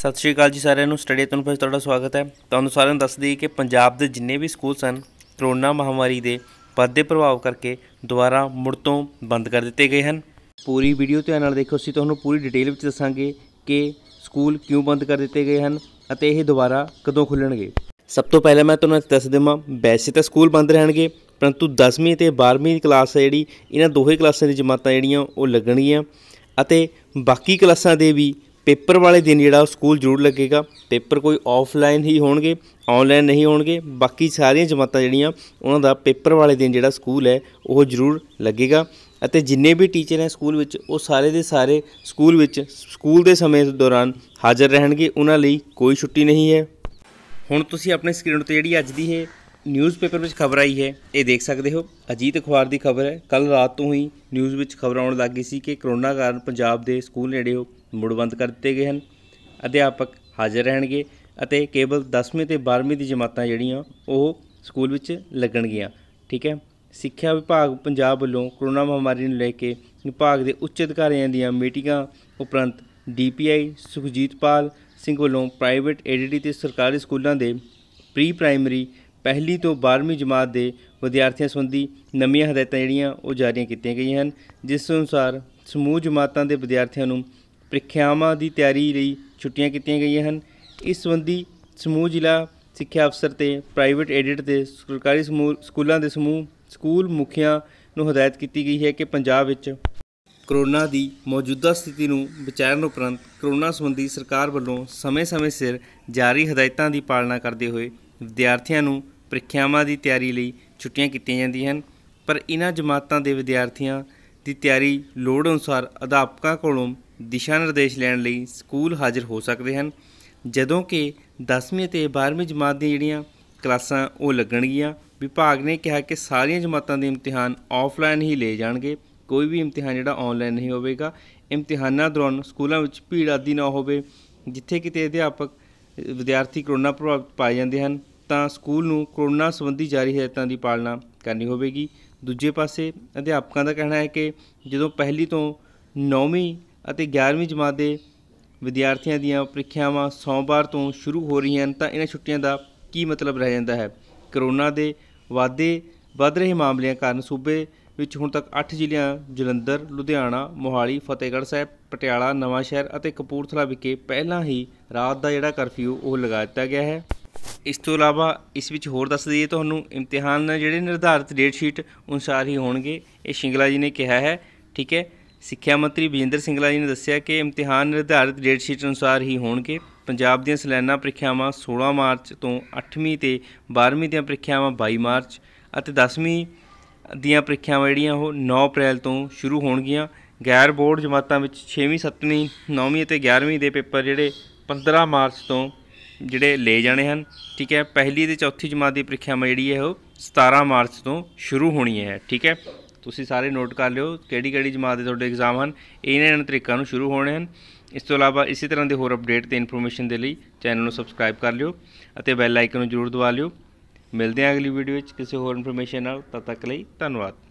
ਸਤਿ ਸ਼੍ਰੀ ਅਕਾਲ ਜੀ ਸਾਰਿਆਂ ਨੂੰ ਸਟੱਡੀ ਤੁਹਾਨੂੰ ਫਿਰ ਤੁਹਾਡਾ ਸਵਾਗਤ ਹੈ ਤੁਹਾਨੂੰ ਸਾਰਿਆਂ ਨੂੰ ਦੱਸ ਦਈਏ ਕਿ ਪੰਜਾਬ ਦੇ ਜਿੰਨੇ ਵੀ ਸਕੂਲ ਸਨ ਕਰੋਨਾ ਮਹਾਮਾਰੀ ਦੇ ਵੱਧਦੇ ਪ੍ਰਭਾਵ ਕਰਕੇ ਦੁਬਾਰਾ ਮੁੜ ਤੋਂ ਬੰਦ ਕਰ ਦਿੱਤੇ ਗਏ ਹਨ ਪੂਰੀ ਵੀਡੀਓ ਧਿਆਨ ਨਾਲ ਦੇਖੋ ਅਸੀਂ ਤੁਹਾਨੂੰ ਪੂਰੀ ਡਿਟੇਲ ਵਿੱਚ ਦੱਸਾਂਗੇ ਕਿ ਸਕੂਲ ਕਿਉਂ ਬੰਦ ਕਰ ਦਿੱਤੇ ਗਏ ਹਨ ਅਤੇ ਇਹ ਦੁਬਾਰਾ ਕਦੋਂ ਖੁੱਲਣਗੇ ਸਭ ਤੋਂ ਪਹਿਲਾਂ ਮੈਂ ਤੁਹਾਨੂੰ ਦੱਸ ਦੇਵਾਂ ਵੈਸੇ ਤਾਂ ਸਕੂਲ ਬੰਦ ਰਹਿਣਗੇ ਪਰੰਤੂ 10ਵੀਂ ਤੇ 12ਵੀਂ ਕਲਾਸ ਹੈ ਜਿਹੜੀ ਇਹਨਾਂ ਦੋਹੇ ਕਲਾਸਾਂ ਦੀ ਜਮਾਤਾਂ ਜਿਹੜੀਆਂ ਉਹ ਲੱਗਣਗੀਆਂ ਅਤੇ ਬਾਕੀ ਕਲਾਸਾਂ ਦੇ ਵੀ ਪੇਪਰ ਵਾਲੇ ਦਿਨ ਜਿਹੜਾ ਸਕੂਲ ਜ਼ਰੂਰ ਲੱਗੇਗਾ ਪੇਪਰ ਕੋਈ ਆਫਲਾਈਨ ਹੀ ਹੋਣਗੇ ਆਨਲਾਈਨ ਨਹੀਂ ਹੋਣਗੇ ਬਾਕੀ ਸਾਰੀਆਂ ਜਮਾਤਾਂ ਜਿਹੜੀਆਂ ਉਹਨਾਂ ਦਾ ਪੇਪਰ ਵਾਲੇ ਦਿਨ ਜਿਹੜਾ ਸਕੂਲ ਹੈ ਉਹ ਜ਼ਰੂਰ ਲੱਗੇਗਾ ਅਤੇ ਜਿੰਨੇ ਵੀ ਟੀਚਰ ਹੈ ਸਕੂਲ ਵਿੱਚ ਉਹ ਸਾਰੇ ਦੇ ਸਾਰੇ ਸਕੂਲ ਵਿੱਚ ਸਕੂਲ ਦੇ ਸਮੇਂ ਦੌਰਾਨ ਹਾਜ਼ਰ ਰਹਿਣਗੇ ਉਹਨਾਂ ਲਈ ਕੋਈ ਛੁੱਟੀ ਨਹੀਂ ਹੈ ਹੁਣ ਤੁਸੀਂ ਆਪਣੇ ਸਕਰੀਨ ਉੱਤੇ ਜਿਹੜੀ ਅੱਜ ਦੀ ਹੈ ਨਿਊਜ਼ਪੇਪਰ ਵਿੱਚ ਖਬਰ ਆਈ ਹੈ ਇਹ ਦੇਖ ਸਕਦੇ ਹੋ ਅਜੀਤ ਅਖਬਾਰ ਦੀ ਖਬਰ ਹੈ ਕੱਲ ਰਾਤ ਤੋਂ ਹੀ ਨਿਊਜ਼ ਵਿੱਚ ਖਬਰ ਆਉਣ ਲੱਗ ਗਈ ਸੀ ਕਿ ਕਰੋਨਾ ਕਾਰਨ ਪੰਜਾਬ ਦੇ ਸਕੂਲ ਨੇੜੇ ਬੰਦ ਕਰ ਦਿੱਤੇ ਗਏ ਹਨ ਅਧਿਆਪਕ ਹਾਜ਼ਰ ਰਹਿਣਗੇ ਅਤੇ ਕੇਵਲ 10ਵੀਂ ਤੇ 12ਵੀਂ ਦੀ ਜਮਾਤਾਂ ਜਿਹੜੀਆਂ ਉਹ ਸਕੂਲ ਵਿੱਚ ਲੱਗਣਗੀਆਂ ਠੀਕ ਹੈ ਸਿੱਖਿਆ ਵਿਭਾਗ ਪੰਜਾਬ ਵੱਲੋਂ ਕਰੋਨਾ ਮਹਾਮਾਰੀ ਨੂੰ ਲੈ ਕੇ ਵਿਭਾਗ ਦੇ ਉੱਚ ਅਧਿਕਾਰੀਆਂ ਦੀਆਂ ਮੀਟਿੰਗਾਂ ਉਪਰੰਤ ਡੀਪੀਆਈ ਸੁਖਜੀਤਪਾਲ ਸਿੰਘ ਵੱਲੋਂ ਪ੍ਰਾਈਵੇਟ ਐਡੀਡੀ ਤੇ ਸਰਕਾਰੀ ਸਕੂਲਾਂ ਦੇ ਪ੍ਰੀ ਪ੍ਰਾਇਮਰੀ ਪਹਿਲੀ ਤੋਂ 12ਵੀਂ ਜਮਾਤ ਦੇ ਵਿਦਿਆਰਥੀਆਂ ਸੰਬੰਧੀ ਨਵੀਆਂ ਹਦਾਇਤਾਂ ਜਿਹੜੀਆਂ ਉਹ ਜਾਰੀਆਂ ਕੀਤੀਆਂ ਗਈਆਂ ਹਨ ਜਿਸ ਅਨੁਸਾਰ ਸਮੂਹ ਜਮਾਤਾਂ ਦੇ ਵਿਦਿਆਰਥੀਆਂ ਨੂੰ ਪ੍ਰੀਖਿਆਵਾਂ ਦੀ ਤਿਆਰੀ ਲਈ ਛੁੱਟੀਆਂ ਕੀਤੀਆਂ ਗਈਆਂ ਹਨ ਇਸ ਸੰਬੰਧੀ ਸਮੂਹ ਜ਼ਿਲ੍ਹਾ ਸਿੱਖਿਆ ਅਫਸਰ ਤੇ ਪ੍ਰਾਈਵੇਟ ਐਡਿਟ ਦੇ ਸਰਕਾਰੀ ਸਮੂਹ ਸਕੂਲਾਂ ਦੇ ਸਮੂਹ ਸਕੂਲ ਮੁਖੀਆਂ ਨੂੰ ਹਦਾਇਤ ਕੀਤੀ ਗਈ ਹੈ ਕਿ ਪੰਜਾਬ ਵਿੱਚ ਕਰੋਨਾ ਦੀ ਮੌਜੂਦਾ ਸਥਿਤੀ ਨੂੰ ਵਿਚਾਰਨ ਉਪਰੰਤ ਕਰੋਨਾ ਸੰਬੰਧੀ ਸਰਕਾਰ ਵੱਲੋਂ ਸਮੇਂ-ਸਮੇਂ ਸਿਰ ਜਾਰੀ ਹਦਾਇਤਾਂ ਦੀ ਪਾਲਣਾ ਕਰਦੇ ਹੋਏ ਵਿਦਿਆਰਥੀਆਂ ਨੂੰ ਪ੍ਰੀਖਿਆਵਾਂ ਦੀ ਤਿਆਰੀ ਲਈ ਛੁੱਟੀਆਂ ਕੀਤੀਆਂ ਜਾਂਦੀਆਂ ਹਨ ਪਰ ਇਹਨਾਂ ਜਮਾਤਾਂ ਦੇ ਵਿਦਿਆਰਥੀਆਂ ਦੀ ਤਿਆਰੀ ਲੋੜ ਅਨੁਸਾਰ ਅਧਿਆਪਕਾਂ ਕੋਲੋਂ ਦਿਸ਼ਾ ਨਿਰਦੇਸ਼ ਲੈਣ ਲਈ ਸਕੂਲ ਹਾਜ਼ਰ ਹੋ ਸਕਦੇ ਹਨ ਜਦੋਂ ਕਿ 10ਵੀਂ ਤੇ 12ਵੀਂ ਜਮਾਤ ਦੀਆਂ ਜਿਹੜੀਆਂ ਕਲਾਸਾਂ ਉਹ ਲੱਗਣਗੀਆਂ ਵਿਭਾਗ ਨੇ ਕਿਹਾ ਕਿ ਸਾਰੀਆਂ ਜਮਾਤਾਂ ਦੇ ਇਮਤਿਹਾਨ ਆਫਲਾਈਨ ਹੀ ਲਏ ਜਾਣਗੇ ਕੋਈ ਵੀ ਇਮਤਿਹਾਨ ਜਿਹੜਾ ਆਨਲਾਈਨ ਨਹੀਂ ਹੋਵੇਗਾ ਇਮਤਿਹਾਨਾਂ ਦੌਰਾਨ ਸਕੂਲਾਂ ਵਿੱਚ ਭੀੜ ਆਦੀ ਨਾ ਹੋਵੇ ਜਿੱਥੇ ਕਿਤੇ ਅਧਿਆਪਕ ਵਿਦਿਆਰਥੀ ਕਰੋਨਾ ਪ੍ਰਭਾਵਿਤ ਪਾਏ ਜਾਂਦੇ ਹਨ ਤਾਂ ਸਕੂਲ ਨੂੰ ਕੋਰੋਨਾ ਸੰਬੰਧੀ ਜਾਰੀ ਹਦਾਇਤਾਂ ਦੀ ਪਾਲਣਾ ਕਰਨੀ ਹੋਵੇਗੀ ਦੂਜੇ ਪਾਸੇ ਅਧਿਆਪਕਾਂ ਦਾ ਕਹਿਣਾ ਹੈ ਕਿ ਜਦੋਂ ਪਹਿਲੀ ਤੋਂ 9ਵੀਂ ਅਤੇ 11ਵੀਂ ਜਮਾਤ ਦੇ ਵਿਦਿਆਰਥੀਆਂ ਦੀਆਂ ਪ੍ਰੀਖਿਆਵਾਂ ਸੋਮਵਾਰ ਤੋਂ ਸ਼ੁਰੂ ਹੋ ਰਹੀਆਂ ਹਨ ਤਾਂ ਇਹਨਾਂ ਛੁੱਟੀਆਂ ਦਾ ਕੀ ਮਤਲਬ ਰਹਿ ਜਾਂਦਾ ਹੈ ਕਰੋਨਾ ਦੇ ਵਾਧੇ ਵੱਧ ਰਹੇ ਮਾਮਲਿਆਂ ਕਾਰਨ ਸੂਬੇ ਵਿੱਚ ਹੁਣ ਤੱਕ 8 ਜ਼ਿਲ੍ਹਿਆਂ ਜਲੰਧਰ ਲੁਧਿਆਣਾ ਮੋਹਾਲੀ ਫਤਿਹਗੜ੍ਹ ਸਾਹਿਬ ਪਟਿਆਲਾ ਨਵਾਂ ਸ਼ਹਿਰ ਅਤੇ ਕਪੂਰਥਲਾ ਵਿਖੇ ਪਹਿਲਾਂ ਹੀ ਰਾਤ ਦਾ ਜਿਹੜਾ ਕਰਫਿਊ ਉਹ ਲਗਾ ਦਿੱਤਾ ਗਿਆ ਹੈ ਇਸ ਤੋਂ ਇਲਾਵਾ ਇਸ ਵਿੱਚ ਹੋਰ ਦੱਸ ਦਈਏ ਤੁਹਾਨੂੰ ਇਮਤਿਹਾਨ ਜਿਹੜੇ ਨਿਰਧਾਰਿਤ ਡੇਟ ਸ਼ੀਟ ਅਨੁਸਾਰ ਹੀ ਹੋਣਗੇ ਇਹ ਸ਼ਿੰਗਲਾ ਜੀ ਨੇ ਕਿਹਾ ਹੈ ਠੀਕ ਹੈ ਸਿੱਖਿਆ ਮੰਤਰੀ ਵਿਜੇਂਦਰ ਸਿੰਗਲਾ ਜੀ ਨੇ ਦੱਸਿਆ ਕਿ ਇਮਤਿਹਾਨ ਨਿਰਧਾਰਿਤ ਡੇਟ ਸ਼ੀਟ ਅਨੁਸਾਰ ਹੀ ਹੋਣਗੇ ਪੰਜਾਬ ਦੀਆਂ ਸਲੈਨਾ ਪ੍ਰੀਖਿਆਵਾਂ 16 ਮਾਰਚ ਤੋਂ 8ਵੀਂ ਤੇ 12ਵੀਂ ਦੀਆਂ ਪ੍ਰੀਖਿਆਵਾਂ 22 ਮਾਰਚ ਅਤੇ 10ਵੀਂ ਦੀਆਂ ਪ੍ਰੀਖਿਆਵਾਂ ਜਿਹੜੀਆਂ ਉਹ 9 ਅਪ੍ਰੈਲ ਤੋਂ ਸ਼ੁਰੂ ਹੋਣਗੀਆਂ ਗੈਰ ਬੋਰਡ ਜਮਾਤਾਂ ਵਿੱਚ 6ਵੀਂ 7ਵੀਂ 9ਵੀਂ ਅਤੇ 11ਵੀਂ ਦੇ ਪੇਪਰ ਜਿਹੜੇ 15 ਮਾਰਚ ਤੋਂ ਜਿਹੜੇ ਲੈ ਜਾਣੇ ਹਨ ਠੀਕ ਹੈ ਪਹਿਲੀ ਤੇ ਚੌਥੀ ਜਮਾਤ ਦੀ ਪ੍ਰੀਖਿਆ ਜਿਹੜੀ ਹੈ ਉਹ 17 ਮਾਰਚ ਤੋਂ ਸ਼ੁਰੂ ਹੋਣੀ ਹੈ ਠੀਕ ਹੈ ਤੁਸੀਂ ਸਾਰੇ ਨੋਟ ਕਰ ਲਿਓ ਕਿਹੜੀ ਕਿਹੜੀ ਜਮਾਤ ਦੇ ਤੁਹਾਡੇ ਐਗਜ਼ਾਮ ਹਨ ਇਹਨਾਂ ਇਹਨਾਂ ਤਰੀਕਾਂ ਨੂੰ ਸ਼ੁਰੂ ਹੋਣੇ ਹਨ ਇਸ ਤੋਂ ਇਲਾਵਾ ਇਸੇ ਤਰ੍ਹਾਂ ਦੇ ਹੋਰ ਅਪਡੇਟ ਤੇ ਇਨਫੋਰਮੇਸ਼ਨ ਦੇ ਲਈ ਚੈਨਲ ਨੂੰ ਸਬਸਕ੍ਰਾਈਬ ਕਰ ਲਿਓ ਅਤੇ ਬੈਲ ਆਈਕਨ ਨੂੰ ਜ਼ਰੂਰ ਦਬਾ ਲਿਓ ਮਿਲਦੇ ਹਾਂ ਅਗਲੀ ਵੀਡੀਓ ਵਿੱਚ ਕਿਸੇ ਹੋਰ ਇਨਫੋਰਮੇਸ਼ਨ ਨਾਲ ਤਦ ਤੱਕ ਲਈ ਧੰਨਵਾਦ